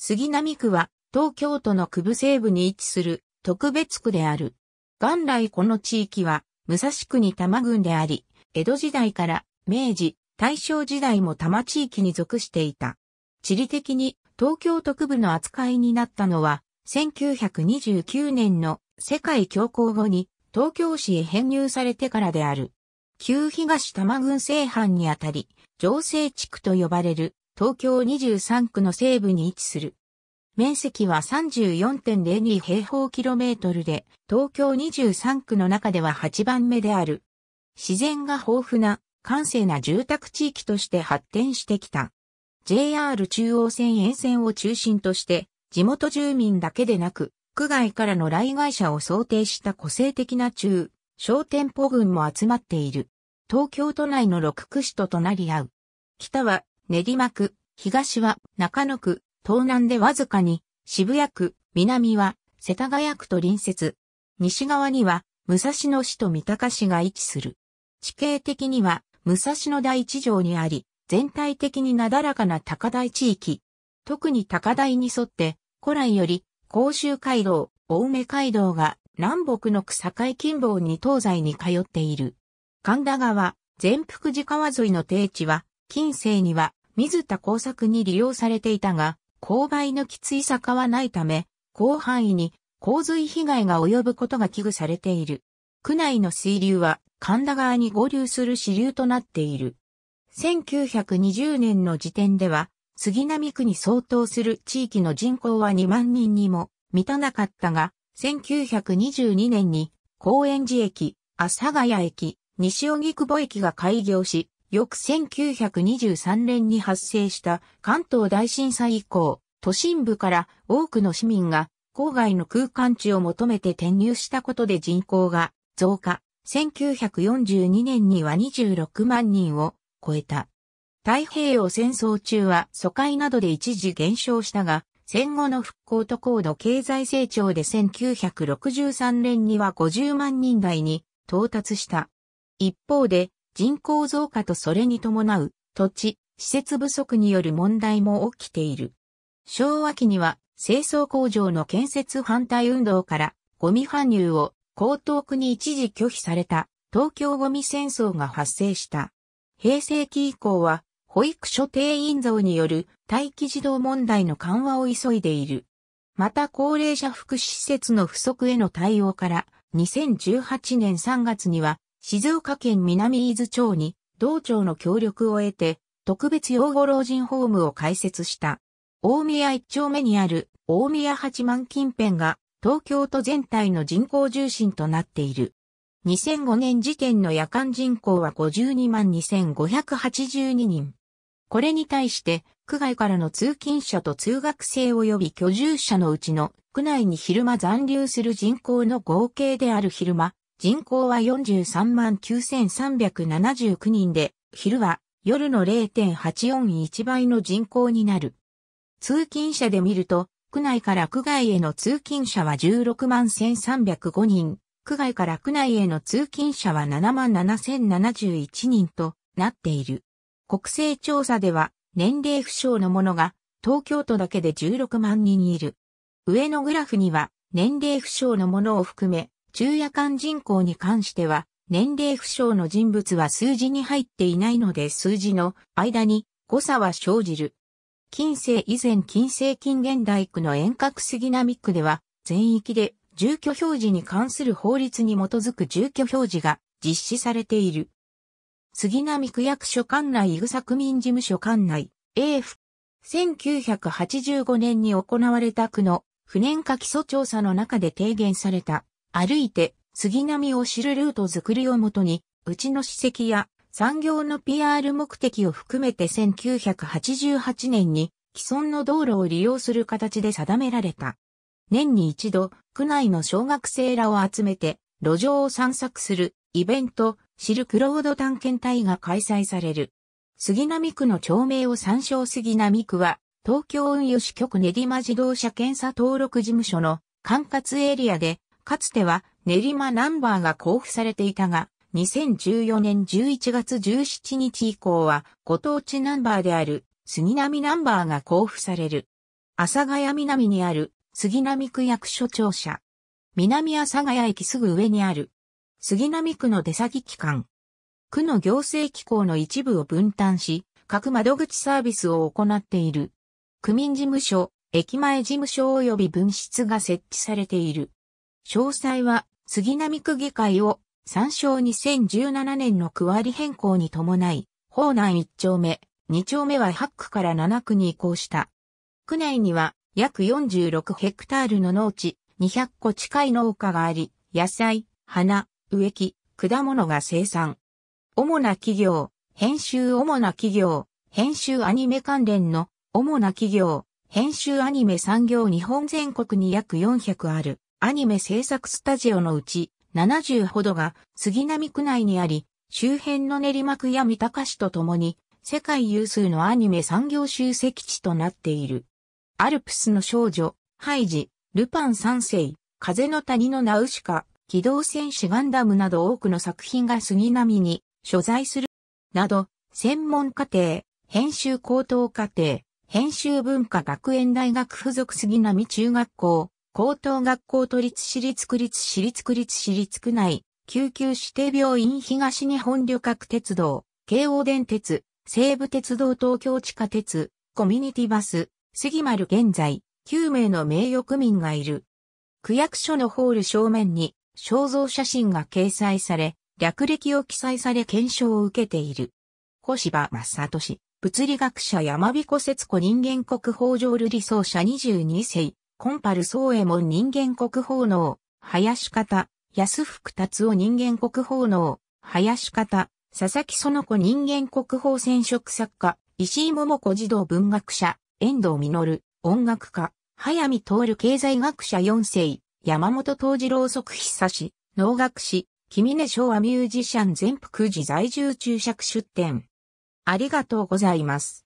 杉並区は東京都の区部西部に位置する特別区である。元来この地域は武蔵区に多摩郡であり、江戸時代から明治、大正時代も多摩地域に属していた。地理的に東京特部の扱いになったのは、1929年の世界恐慌後に東京市へ編入されてからである。旧東多摩郡西藩にあたり、城西地区と呼ばれる東京23区の西部に位置する。面積は34.02平方キロメートルで、東京23区の中では8番目である。自然が豊富な、閑静な住宅地域として発展してきた。JR 中央線沿線を中心として、地元住民だけでなく、区外からの来外者を想定した個性的な中、小店舗群も集まっている。東京都内の6区市と隣り合う。北は練馬区、東は中野区、東南でわずかに、渋谷区、南は世田谷区と隣接。西側には、武蔵野市と三鷹市が位置する。地形的には、武蔵野第一条にあり、全体的になだらかな高台地域。特に高台に沿って、古来より、甲州街道、青梅街道が南北の草海近傍に東西に通っている。神田川、全福寺川沿いの低地は、近世には水田耕作に利用されていたが、勾配のきつい坂はないため、広範囲に洪水被害が及ぶことが危惧されている。区内の水流は神田川に合流する支流となっている。1920年の時点では、杉並区に相当する地域の人口は2万人にも満たなかったが、1922年に高円寺駅、阿佐ヶ谷駅、西荻窪駅が開業し、翌1923年に発生した関東大震災以降、都心部から多くの市民が郊外の空間地を求めて転入したことで人口が増加。1942年には26万人を超えた。太平洋戦争中は疎開などで一時減少したが、戦後の復興と高度経済成長で1963年には50万人台に到達した。一方で、人口増加とそれに伴う土地、施設不足による問題も起きている。昭和期には清掃工場の建設反対運動からゴミ搬入を江東区に一時拒否された東京ゴミ戦争が発生した。平成期以降は保育所定員増による待機児童問題の緩和を急いでいる。また高齢者福祉施設の不足への対応から2018年3月には静岡県南伊豆町に同町の協力を得て特別養護老人ホームを開設した。大宮一丁目にある大宮八幡近辺が東京都全体の人口重心となっている。2005年時点の夜間人口は52万2582人。これに対して、区外からの通勤者と通学生及び居住者のうちの、区内に昼間残留する人口の合計である昼間、人口は43万9379人で、昼は夜の0.841倍の人口になる。通勤者で見ると、区内から区外への通勤者は16万1305人、区外から区内への通勤者は7万7071人となっている。国勢調査では、年齢不詳の者が、東京都だけで16万人いる。上のグラフには、年齢不詳の者を含め、中夜間人口に関しては、年齢不詳の人物は数字に入っていないので数字の間に誤差は生じる。近世以前近世近現代区の遠隔杉並区では、全域で住居表示に関する法律に基づく住居表示が実施されている。杉並区役所管内イグサ区民事務所管内 A f 1985年に行われた区の不年化基礎調査の中で提言された歩いて杉並を知るルート作りをもとに、うちの史跡や産業の PR 目的を含めて1988年に既存の道路を利用する形で定められた。年に一度、区内の小学生らを集めて路上を散策するイベント、シルクロード探検隊が開催される。杉並区の町名を参照杉並区は、東京運輸支局練馬自動車検査登録事務所の管轄エリアで、かつては練馬ナンバーが交付されていたが、2014年11月17日以降はご当地ナンバーである杉並ナンバーが交付される。阿佐ヶ谷南にある杉並区役所庁舎。南阿佐ヶ谷駅すぐ上にある杉並区の出先機関。区の行政機構の一部を分担し、各窓口サービスを行っている。区民事務所、駅前事務所及び分室が設置されている。詳細は杉並区議会を参照2017年の区割り変更に伴い、法南1丁目、2丁目は8区から7区に移行した。区内には約46ヘクタールの農地、200個近い農家があり、野菜、花、植木、果物が生産。主な企業、編集主な企業、編集アニメ関連の主な企業、編集アニメ産業日本全国に約400ある。アニメ制作スタジオのうち70ほどが杉並区内にあり、周辺の練馬区や三鷹市とともに世界有数のアニメ産業集積地となっている。アルプスの少女、ハイジ、ルパン三世、風の谷のナウシカ、機動戦士ガンダムなど多くの作品が杉並に所在する。など、専門課程、編集高等課程、編集文化学園大学附属杉並中学校、高等学校都立私立区立私立区立私立区内、救急指定病院東日本旅客鉄道、京王電鉄、西武鉄道東京地下鉄、コミュニティバス、杉丸現在、9名の名誉区民がいる。区役所のホール正面に肖像写真が掲載され、略歴を記載され検証を受けている。小芝正俊、物理学者山彦節子人間国宝浄瑠璃奏者22世、コンパルソウエモン人間国宝能、林方、安福達夫人間国宝能、林方、佐々木園子人間国宝染色作家、石井桃子児童文学者、遠藤実、音楽家、早見徹経済学者4世、山本東次郎即久氏、農学士、君根昭和ミュージシャン全福寺在住注釈出展。ありがとうございます。